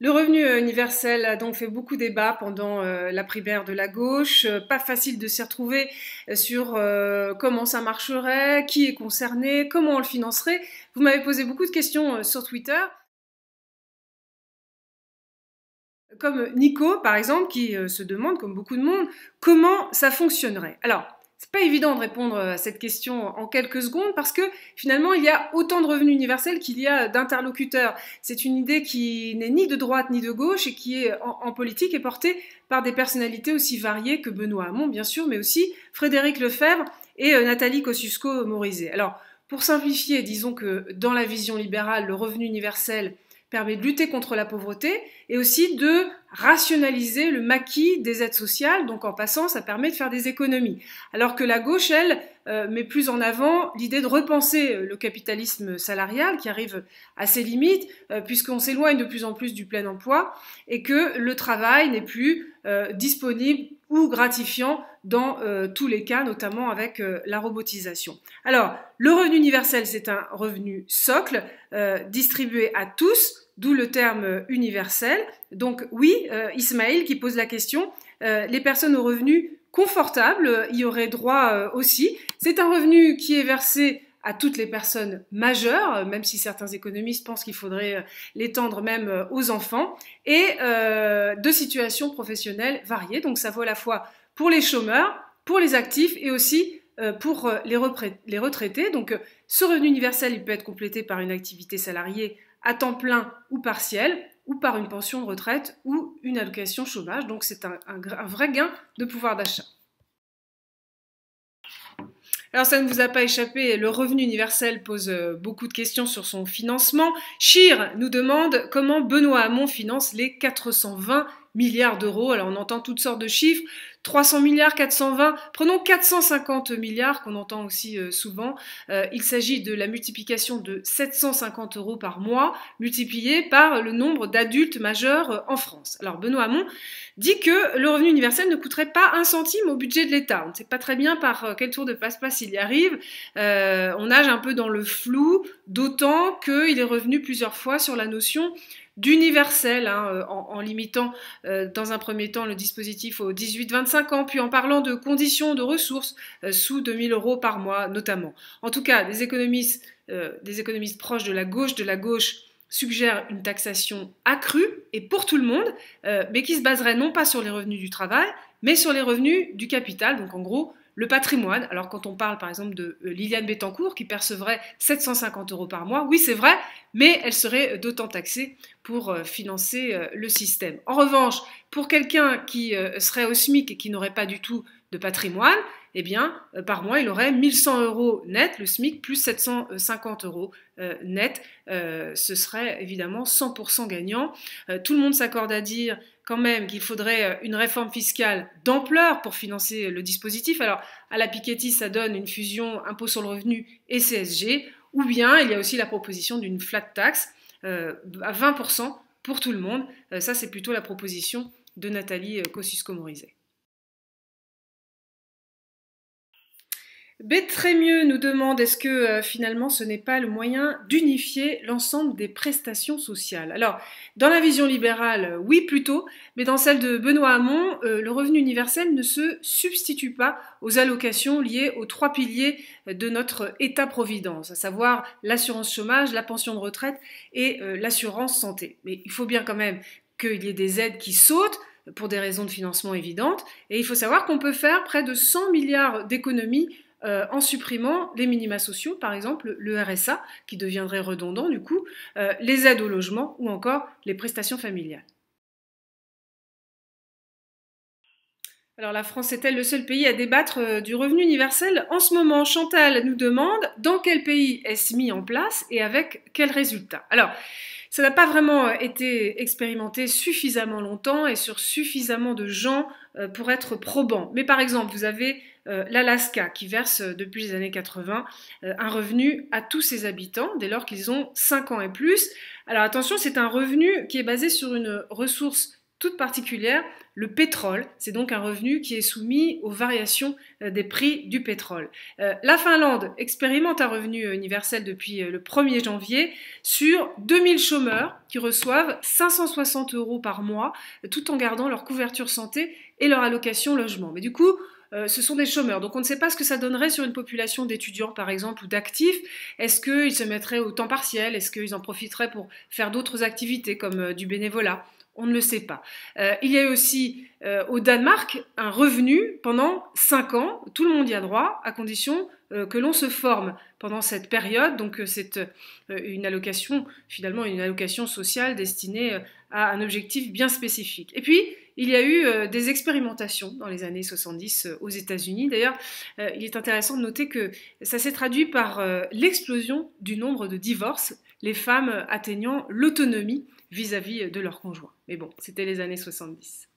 Le revenu euh, universel a donc fait beaucoup débat pendant euh, la primaire de la gauche. Euh, pas facile de s'y retrouver sur comment ça marcherait, qui est concerné, comment on le financerait. Vous m'avez posé beaucoup de questions sur Twitter. Comme Nico, par exemple, qui se demande, comme beaucoup de monde, comment ça fonctionnerait. Alors, c'est pas évident de répondre euh, à cette question en quelques secondes parce que finalement il y a autant de revenus universels qu'il y a d'interlocuteurs. C'est une idée qui n'est ni de droite ni de gauche et qui est en, politique est portée par des personnalités aussi variées que Benoît Hamon bien sûr, mais aussi Frédéric Lefebvre et euh, Nathalie Kosciusko-Morizet. Alors pour simplifier, disons que dans la vision libérale, le revenu universel permet de lutter contre la pauvreté et aussi de rationaliser le maquis des aides sociales, donc en passant, ça permet de faire des économies. Alors que la gauche, elle, euh, met plus en avant l'idée de repenser le capitalisme salarial qui arrive à ses limites, euh, puisqu'on s'éloigne de plus en plus du plein emploi et que le travail n'est plus euh, disponible ou gratifiant dans tous les cas, notamment avec la robotisation. Alors, le revenu universel, c'est un revenu socle distribué à tous d'où le terme universel. Donc oui, euh, Ismaël qui pose la question, euh, les personnes aux revenus confortables y auraient droit euh, aussi. C'est un revenu qui est versé à toutes les personnes majeures, même si certains économistes pensent qu'il faudrait l'étendre même aux enfants, et de situations professionnelles variées. Donc ça vaut à la fois pour les chômeurs, pour les actifs et aussi pour les, les retraités. Donc ce revenu universel, il peut être complété par une activité salariée à temps plein ou partiel, ou par une pension de retraite ou une allocation chômage. Donc c'est un, vrai gain de pouvoir d'achat. Alors ça ne vous a pas échappé, le revenu universel pose euh, beaucoup de questions sur son financement. Chir nous demande comment Benoît Hamon finance les 420 milliards d'euros. Alors on entend toutes sortes de chiffres, 300 milliards, 420, prenons 450 milliards qu'on entend aussi euh, souvent. Euh, il s'agit de la multiplication de 750 euros par mois multiplié par le nombre d'adultes majeurs euh, en France. Alors Benoît Hamon dit que le revenu universel ne coûterait pas un centime au budget de l'État. On ne sait pas très bien par quel tour de passe-passe il y arrive. on nage un peu dans le flou, d'autant qu'il est revenu plusieurs fois sur la notion d'universel, hein, euh, en, limitant euh, dans un premier temps le dispositif aux 18-25 ans, puis en parlant de conditions de ressources euh, sous 2000 euros par mois notamment. En tout cas, des économistes, des économistes proches de la gauche, de la gauche, suggèrent une taxation accrue et pour tout le monde, mais qui se baserait non pas sur les revenus du travail, mais sur les revenus du capital, donc en gros le patrimoine. Alors quand on parle par exemple de euh, Liliane Bettencourt qui percevrait 750 euros par mois, oui c'est vrai, mais elle serait euh, d'autant taxée pour euh, financer le système. En revanche, pour quelqu'un qui serait au SMIC et qui n'aurait pas du tout de patrimoine, eh bien, euh, par mois, il aurait 1100 euros net, le SMIC, plus 750 euros euh, net. Euh, ce serait évidemment 100% gagnant. tout le monde s'accorde à dire quand même qu'il faudrait une réforme fiscale d'ampleur pour financer le dispositif. Alors, à la Piketty, ça donne une fusion impôt sur le revenu et CSG, ou bien il y a aussi la proposition d'une flat tax à 20% pour tout le monde. ça, c'est plutôt la proposition de Nathalie Kosciusko-Morizet. Bétrémieux nous demande est-ce que euh, finalement ce n'est pas le moyen d'unifier l'ensemble des prestations sociales Alors, dans la vision libérale, euh, oui plutôt, mais dans celle de Benoît Hamon, euh, le revenu universel ne se substitue pas aux allocations liées aux trois piliers de notre État-providence, à savoir l'assurance chômage, la pension de retraite et l'assurance santé. Mais il faut bien quand même qu'il y ait des aides qui sautent pour des raisons de financement évidentes, et il faut savoir qu'on peut faire près de 100 milliards d'économies euh, en supprimant les minima sociaux, par exemple le RSA, qui deviendrait redondant du coup, euh, les aides au logement ou encore les prestations familiales. Alors la France est-elle le seul pays à débattre euh, du revenu universel En ce moment, Chantal nous demande dans quel pays est-ce mis en place et avec quels résultats Alors, ça n'a pas vraiment euh, été expérimenté suffisamment longtemps et sur suffisamment de gens euh, pour être probant. Mais par exemple, vous avez euh, l'Alaska qui verse depuis les années 80 un revenu à tous ses habitants dès lors qu'ils ont 5 ans et plus. Alors attention, c'est un revenu qui est basé sur une ressource toute particulière, le pétrole. C'est donc un revenu qui est soumis aux variations euh, des prix du pétrole. Euh, la Finlande expérimente un revenu euh, universel depuis le 1er janvier sur 2000 chômeurs qui reçoivent 560 euros par mois tout en gardant leur couverture santé et leur allocation logement. Mais du coup, ce sont des chômeurs. Donc on ne sait pas ce que ça donnerait sur une population d'étudiants, par exemple, ou d'actifs. Est-ce qu'ils se mettraient au temps partiel Est-ce qu'ils en profiteraient pour faire d'autres activités comme du bénévolat on ne le sait pas. Euh, il y a eu aussi euh, au Danemark un revenu pendant 5 ans. Tout le monde y a droit, à condition euh, que l'on se forme pendant cette période. Donc c'est une allocation, finalement une allocation sociale destinée à un objectif bien spécifique. Et puis, il y a eu des expérimentations dans les années 70 aux États-Unis. D'ailleurs, il est intéressant de noter que ça s'est traduit par l'explosion du nombre de divorces les femmes atteignant l'autonomie vis-à-vis de leur conjoint. Mais bon, c'était les années 70.